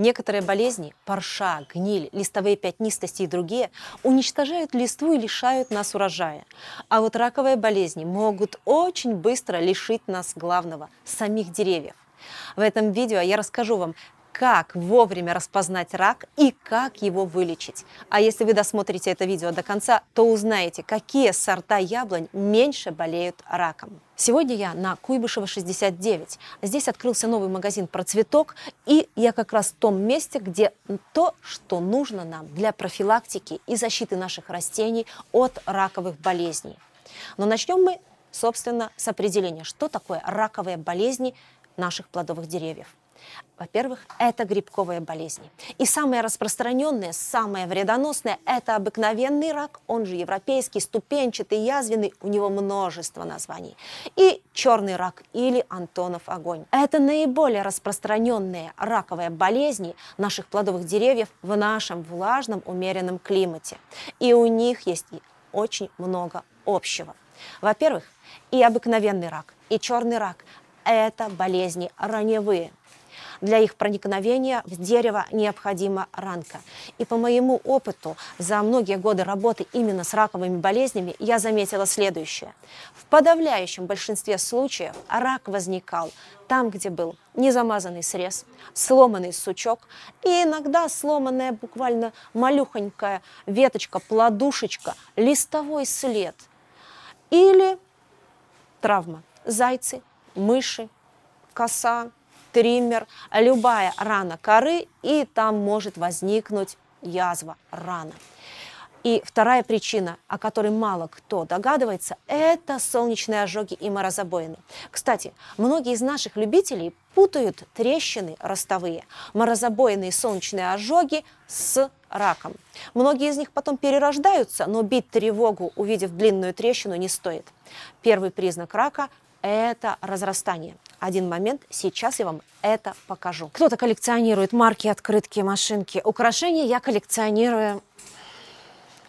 Некоторые болезни – парша, гниль, листовые пятнистости и другие – уничтожают листву и лишают нас урожая. А вот раковые болезни могут очень быстро лишить нас главного – самих деревьев. В этом видео я расскажу вам, как вовремя распознать рак и как его вылечить. А если вы досмотрите это видео до конца, то узнаете, какие сорта яблонь меньше болеют раком. Сегодня я на Куйбышева 69. Здесь открылся новый магазин про цветок, и я как раз в том месте, где то, что нужно нам для профилактики и защиты наших растений от раковых болезней. Но начнем мы, собственно, с определения, что такое раковые болезни наших плодовых деревьев. Во-первых, это грибковые болезни. И самое распространенное, самое вредоносное – это обыкновенный рак, он же европейский, ступенчатый, язвенный, у него множество названий. И черный рак или Антонов огонь. Это наиболее распространенные раковые болезни наших плодовых деревьев в нашем влажном умеренном климате. И у них есть очень много общего. Во-первых, и обыкновенный рак, и черный рак – это болезни раневые – для их проникновения в дерево необходима ранка. И по моему опыту за многие годы работы именно с раковыми болезнями я заметила следующее. В подавляющем большинстве случаев рак возникал там, где был незамазанный срез, сломанный сучок и иногда сломанная буквально малюхонькая веточка, плодушечка, листовой след или травма. Зайцы, мыши, коса, триммер, любая рана коры, и там может возникнуть язва, рана. И вторая причина, о которой мало кто догадывается, это солнечные ожоги и морозобоины. Кстати, многие из наших любителей путают трещины ростовые, морозобоины и солнечные ожоги с раком. Многие из них потом перерождаются, но бить тревогу, увидев длинную трещину, не стоит. Первый признак рака – это разрастание один момент. Сейчас я вам это покажу. Кто-то коллекционирует марки, открытки, машинки, украшения. Я коллекционирую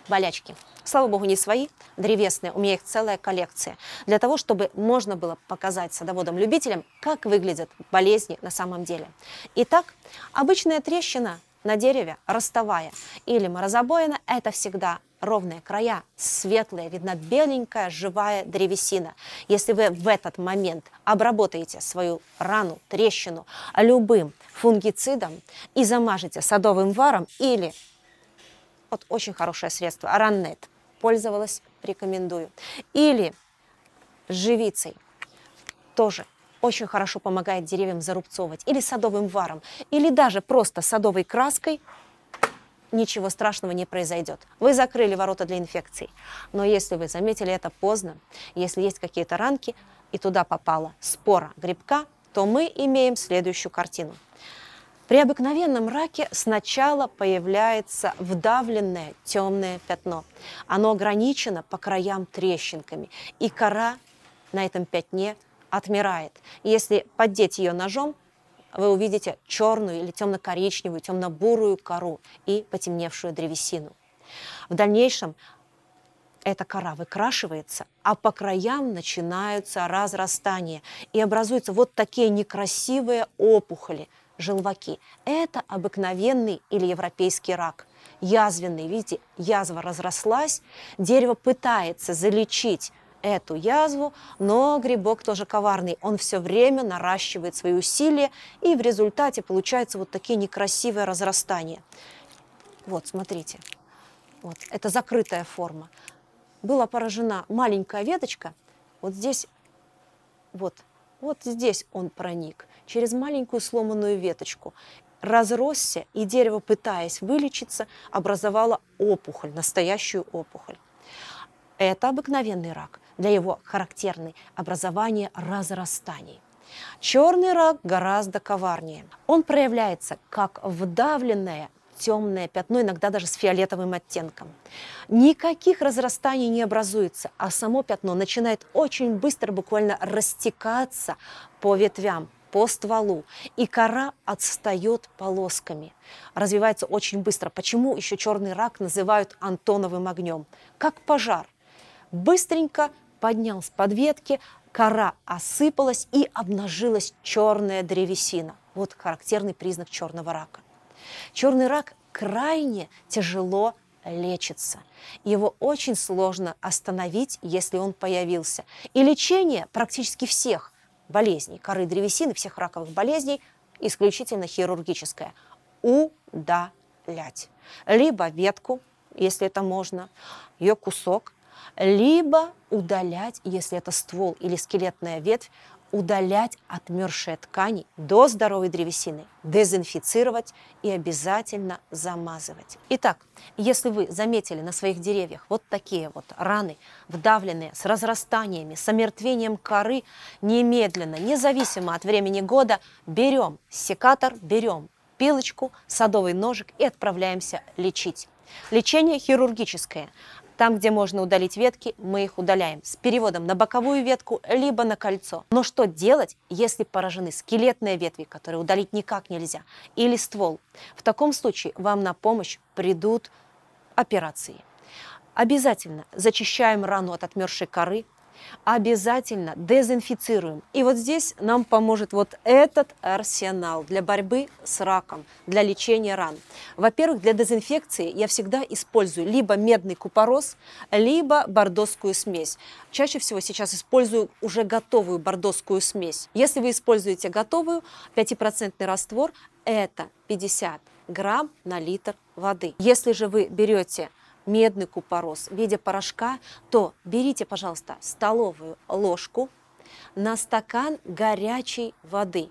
болячки. Слава богу, не свои, древесные. У меня их целая коллекция. Для того, чтобы можно было показать садоводам-любителям, как выглядят болезни на самом деле. Итак, обычная трещина на дереве, ростовая или морозобоина – это всегда ровные края, светлые, видно беленькая живая древесина. Если вы в этот момент обработаете свою рану, трещину любым фунгицидом и замажете садовым варом или вот очень хорошее средство, Араннет, пользовалась, рекомендую. Или живицей, тоже очень хорошо помогает деревьям зарубцовывать, или садовым варом, или даже просто садовой краской ничего страшного не произойдет. Вы закрыли ворота для инфекций. Но если вы заметили это поздно, если есть какие-то ранки, и туда попала спора грибка, то мы имеем следующую картину. При обыкновенном раке сначала появляется вдавленное темное пятно. Оно ограничено по краям трещинками, и кора на этом пятне отмирает. Если поддеть ее ножом, вы увидите черную или темно-коричневую, темно-бурую кору и потемневшую древесину. В дальнейшем эта кора выкрашивается, а по краям начинаются разрастания и образуются вот такие некрасивые опухоли, желваки. Это обыкновенный или европейский рак. Язвенный, видите, язва разрослась, дерево пытается залечить эту язву, но грибок тоже коварный. Он все время наращивает свои усилия, и в результате получаются вот такие некрасивые разрастания. Вот, смотрите. Вот, это закрытая форма. Была поражена маленькая веточка. Вот здесь, вот, вот здесь он проник, через маленькую сломанную веточку. Разросся, и дерево, пытаясь вылечиться, образовало опухоль, настоящую опухоль. Это обыкновенный рак для его характерны образование разрастаний. Черный рак гораздо коварнее. Он проявляется как вдавленное темное пятно, иногда даже с фиолетовым оттенком. Никаких разрастаний не образуется, а само пятно начинает очень быстро буквально растекаться по ветвям, по стволу, и кора отстает полосками. Развивается очень быстро. Почему еще черный рак называют антоновым огнем? Как пожар. Быстренько поднял с подветки, кора осыпалась и обнажилась черная древесина. Вот характерный признак черного рака. Черный рак крайне тяжело лечится. Его очень сложно остановить, если он появился. И лечение практически всех болезней, коры древесины, всех раковых болезней, исключительно хирургическое. Удалять. Либо ветку, если это можно, ее кусок, либо удалять, если это ствол или скелетная ветвь, удалять отмершие ткани до здоровой древесины, дезинфицировать и обязательно замазывать. Итак, если вы заметили на своих деревьях вот такие вот раны, вдавленные с разрастаниями, с омертвением коры, немедленно, независимо от времени года, берем секатор, берем пилочку, садовый ножик и отправляемся лечить. Лечение хирургическое. Там, где можно удалить ветки, мы их удаляем с переводом на боковую ветку, либо на кольцо. Но что делать, если поражены скелетные ветви, которые удалить никак нельзя, или ствол? В таком случае вам на помощь придут операции. Обязательно зачищаем рану от отмершей коры, обязательно дезинфицируем. И вот здесь нам поможет вот этот арсенал для борьбы с раком, для лечения ран. Во-первых, для дезинфекции я всегда использую либо медный купорос, либо бордоскую смесь. Чаще всего сейчас использую уже готовую бордоскую смесь. Если вы используете готовую, 5% раствор – это 50 грамм на литр воды. Если же вы берете медный купорос в виде порошка, то берите, пожалуйста, столовую ложку на стакан горячей воды.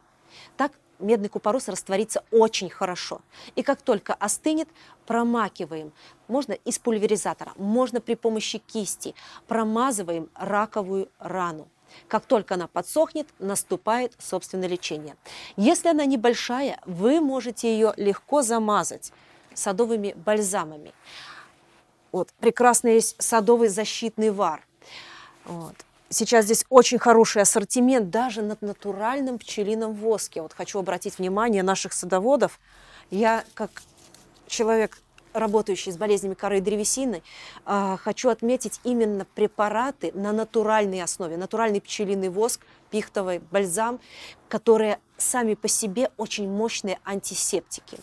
Так медный купорос растворится очень хорошо. И как только остынет, промакиваем. Можно из пульверизатора, можно при помощи кисти. Промазываем раковую рану. Как только она подсохнет, наступает собственное лечение. Если она небольшая, вы можете ее легко замазать садовыми бальзамами. Вот, прекрасный есть садовый защитный вар. Вот. Сейчас здесь очень хороший ассортимент даже над натуральным пчелином воске. Вот хочу обратить внимание наших садоводов. Я, как человек, работающий с болезнями коры и древесины, а, хочу отметить именно препараты на натуральной основе. Натуральный пчелиный воск, пихтовый бальзам, которые сами по себе очень мощные антисептики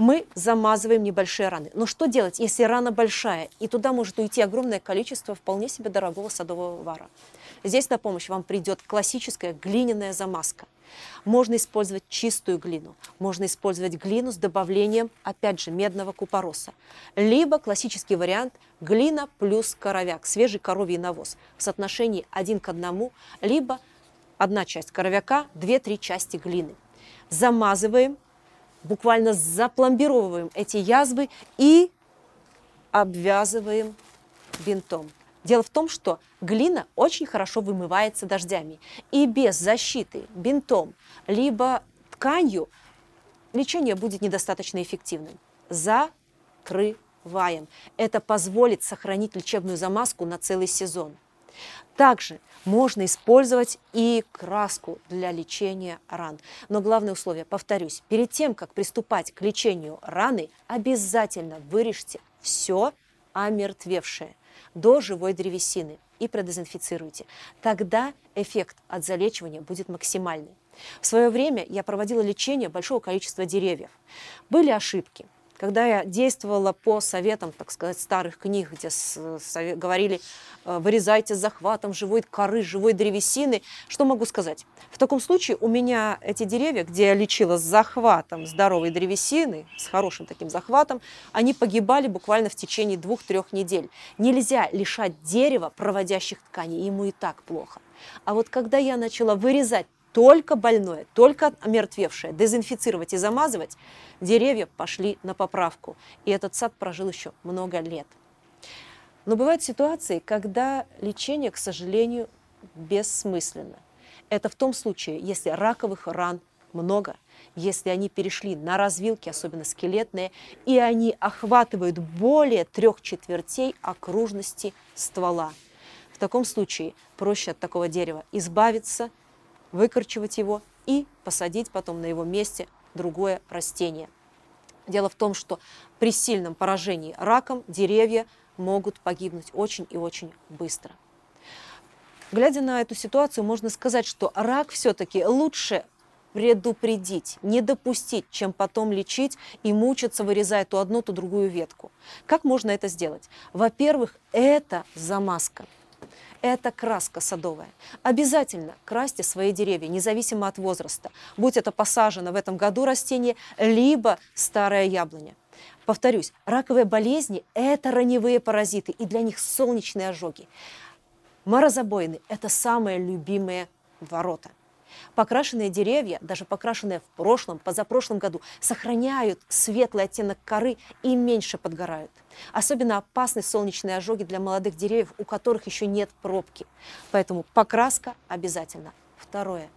мы замазываем небольшие раны. Но что делать, если рана большая, и туда может уйти огромное количество вполне себе дорогого садового вара? Здесь на помощь вам придет классическая глиняная замазка. Можно использовать чистую глину, можно использовать глину с добавлением, опять же, медного купороса. Либо классический вариант – глина плюс коровяк, свежий коровий навоз в соотношении один к одному, либо одна часть коровяка, две-три части глины. Замазываем буквально запломбировываем эти язвы и обвязываем бинтом. Дело в том, что глина очень хорошо вымывается дождями. И без защиты бинтом, либо тканью, лечение будет недостаточно эффективным. Закрываем. Это позволит сохранить лечебную замазку на целый сезон. Также можно использовать и краску для лечения ран. Но главное условие, повторюсь, перед тем, как приступать к лечению раны, обязательно вырежьте все омертвевшее до живой древесины и продезинфицируйте. Тогда эффект от залечивания будет максимальный. В свое время я проводила лечение большого количества деревьев. Были ошибки – когда я действовала по советам, так сказать, старых книг, где говорили, э, вырезайте захватом живой коры, живой древесины, что могу сказать? В таком случае у меня эти деревья, где я лечила с захватом здоровой древесины, с хорошим таким захватом, они погибали буквально в течение двух-трех недель. Нельзя лишать дерева проводящих тканей, ему и так плохо. А вот когда я начала вырезать только больное, только мертвевшее, дезинфицировать и замазывать, деревья пошли на поправку. И этот сад прожил еще много лет. Но бывают ситуации, когда лечение, к сожалению, бессмысленно. Это в том случае, если раковых ран много, если они перешли на развилки, особенно скелетные, и они охватывают более трех четвертей окружности ствола. В таком случае проще от такого дерева избавиться – выкорчивать его и посадить потом на его месте другое растение. Дело в том, что при сильном поражении раком деревья могут погибнуть очень и очень быстро. Глядя на эту ситуацию, можно сказать, что рак все-таки лучше предупредить, не допустить, чем потом лечить и мучиться, вырезая ту одну, ту другую ветку. Как можно это сделать? Во-первых, это замазка – это краска садовая. Обязательно красьте свои деревья, независимо от возраста, будь это посажено в этом году растение, либо старое яблоня. Повторюсь, раковые болезни – это раневые паразиты, и для них солнечные ожоги. Морозобоины – это самые любимые ворота. Покрашенные деревья, даже покрашенные в прошлом, позапрошлом году, сохраняют светлый оттенок коры и меньше подгорают. Особенно опасны солнечные ожоги для молодых деревьев, у которых еще нет пробки. Поэтому покраска обязательно. Второе.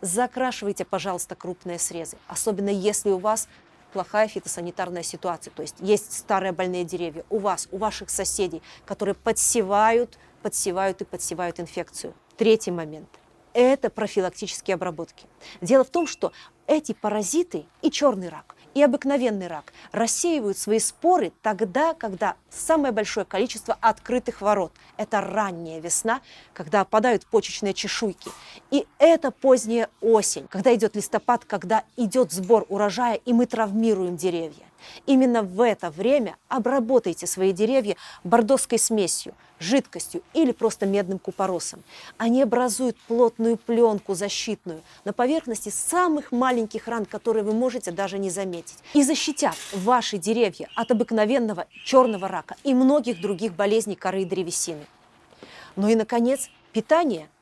Закрашивайте, пожалуйста, крупные срезы, особенно если у вас плохая фитосанитарная ситуация, то есть есть старые больные деревья у вас, у ваших соседей, которые подсевают, подсевают и подсевают инфекцию. Третий момент – это профилактические обработки. Дело в том, что эти паразиты и черный рак, и обыкновенный рак рассеивают свои споры тогда, когда самое большое количество открытых ворот. Это ранняя весна, когда опадают почечные чешуйки. И это поздняя осень, когда идет листопад, когда идет сбор урожая, и мы травмируем деревья. Именно в это время обработайте свои деревья бордоской смесью, жидкостью или просто медным купоросом. Они образуют плотную пленку защитную на поверхности самых маленьких ран, которые вы можете даже не заметить. И защитят ваши деревья от обыкновенного черного рака и многих других болезней коры и древесины. Ну и, наконец, питание –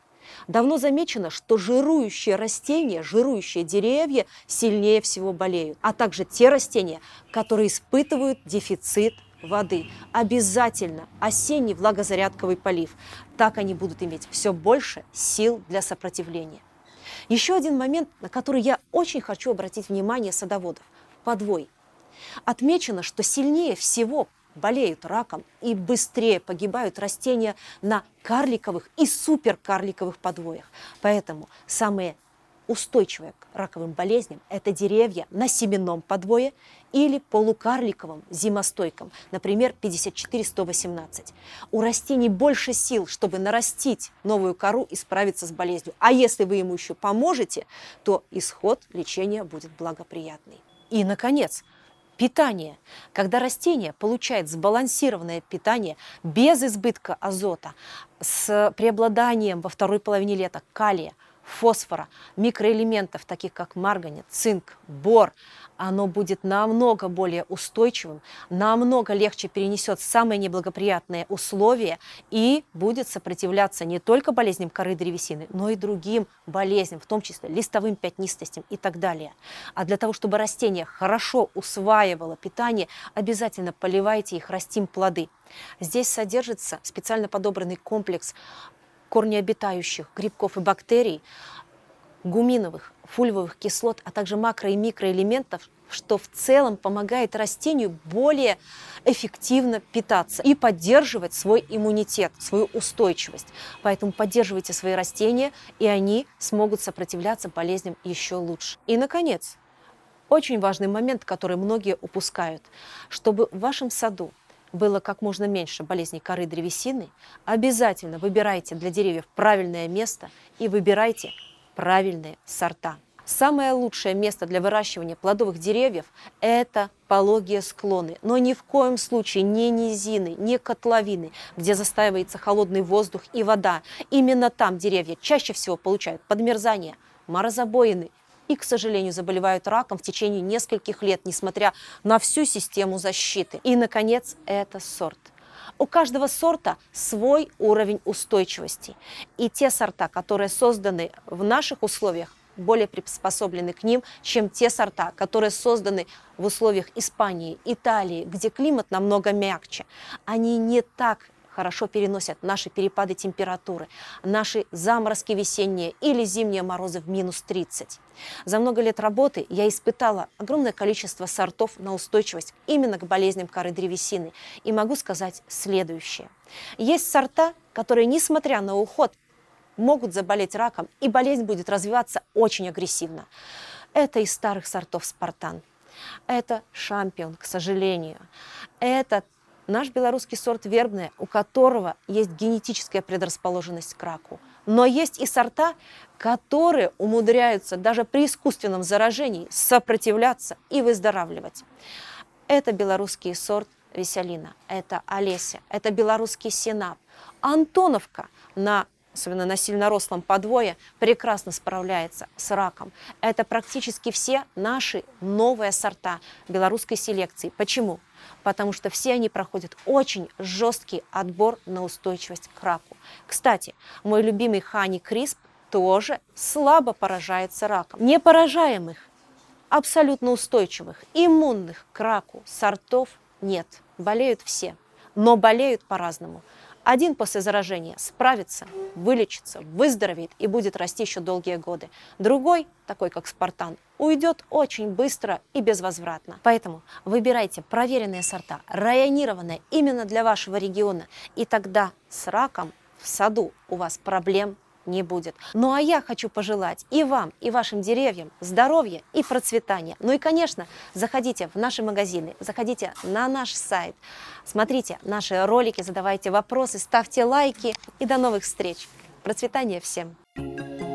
Давно замечено, что жирующие растения, жирующие деревья сильнее всего болеют, а также те растения, которые испытывают дефицит воды. Обязательно осенний влагозарядковый полив. Так они будут иметь все больше сил для сопротивления. Еще один момент, на который я очень хочу обратить внимание садоводов – подвой. Отмечено, что сильнее всего болеют раком и быстрее погибают растения на карликовых и суперкарликовых подвоях. Поэтому самые устойчивые к раковым болезням – это деревья на семенном подвое или полукарликовом зимостойком, например, 54118. У растений больше сил, чтобы нарастить новую кору и справиться с болезнью. А если вы ему еще поможете, то исход лечения будет благоприятный. И, наконец, Питание. Когда растение получает сбалансированное питание без избытка азота, с преобладанием во второй половине лета калия – фосфора, микроэлементов, таких как марганец, цинк, бор, оно будет намного более устойчивым, намного легче перенесет самые неблагоприятные условия и будет сопротивляться не только болезням коры древесины, но и другим болезням, в том числе листовым пятнистостям и так далее. А для того, чтобы растение хорошо усваивало питание, обязательно поливайте их, растим плоды. Здесь содержится специально подобранный комплекс корнеобитающих, грибков и бактерий, гуминовых, фульвовых кислот, а также макро- и микроэлементов, что в целом помогает растению более эффективно питаться и поддерживать свой иммунитет, свою устойчивость. Поэтому поддерживайте свои растения, и они смогут сопротивляться болезням еще лучше. И, наконец, очень важный момент, который многие упускают. Чтобы в вашем саду было как можно меньше болезней коры древесины, обязательно выбирайте для деревьев правильное место и выбирайте правильные сорта. Самое лучшее место для выращивания плодовых деревьев – это пологие склоны, но ни в коем случае не низины, не котловины, где застаивается холодный воздух и вода. Именно там деревья чаще всего получают подмерзание, морозобоины, и, к сожалению, заболевают раком в течение нескольких лет, несмотря на всю систему защиты. И, наконец, это сорт. У каждого сорта свой уровень устойчивости. И те сорта, которые созданы в наших условиях, более приспособлены к ним, чем те сорта, которые созданы в условиях Испании, Италии, где климат намного мягче. Они не так хорошо переносят наши перепады температуры, наши заморозки весенние или зимние морозы в минус 30. За много лет работы я испытала огромное количество сортов на устойчивость именно к болезням коры древесины и могу сказать следующее. Есть сорта, которые, несмотря на уход, могут заболеть раком, и болезнь будет развиваться очень агрессивно. Это из старых сортов спартан. Это шампион, к сожалению. Это Наш белорусский сорт вербное, у которого есть генетическая предрасположенность к раку. Но есть и сорта, которые умудряются даже при искусственном заражении сопротивляться и выздоравливать. Это белорусский сорт Веселина, это Олеся, это белорусский сенап, Антоновка на особенно на сильно рослом подвое, прекрасно справляется с раком. Это практически все наши новые сорта белорусской селекции. Почему? Потому что все они проходят очень жесткий отбор на устойчивость к раку. Кстати, мой любимый Хани Крисп тоже слабо поражается раком. Не поражаемых, абсолютно устойчивых, иммунных к раку сортов нет. Болеют все, но болеют по-разному. Один после заражения справится, вылечится, выздоровеет и будет расти еще долгие годы. Другой, такой как Спартан, уйдет очень быстро и безвозвратно. Поэтому выбирайте проверенные сорта, районированные именно для вашего региона, и тогда с раком в саду у вас проблем нет не будет. Ну а я хочу пожелать и вам, и вашим деревьям здоровья и процветания. Ну и, конечно, заходите в наши магазины, заходите на наш сайт, смотрите наши ролики, задавайте вопросы, ставьте лайки и до новых встреч. Процветания всем! Thank you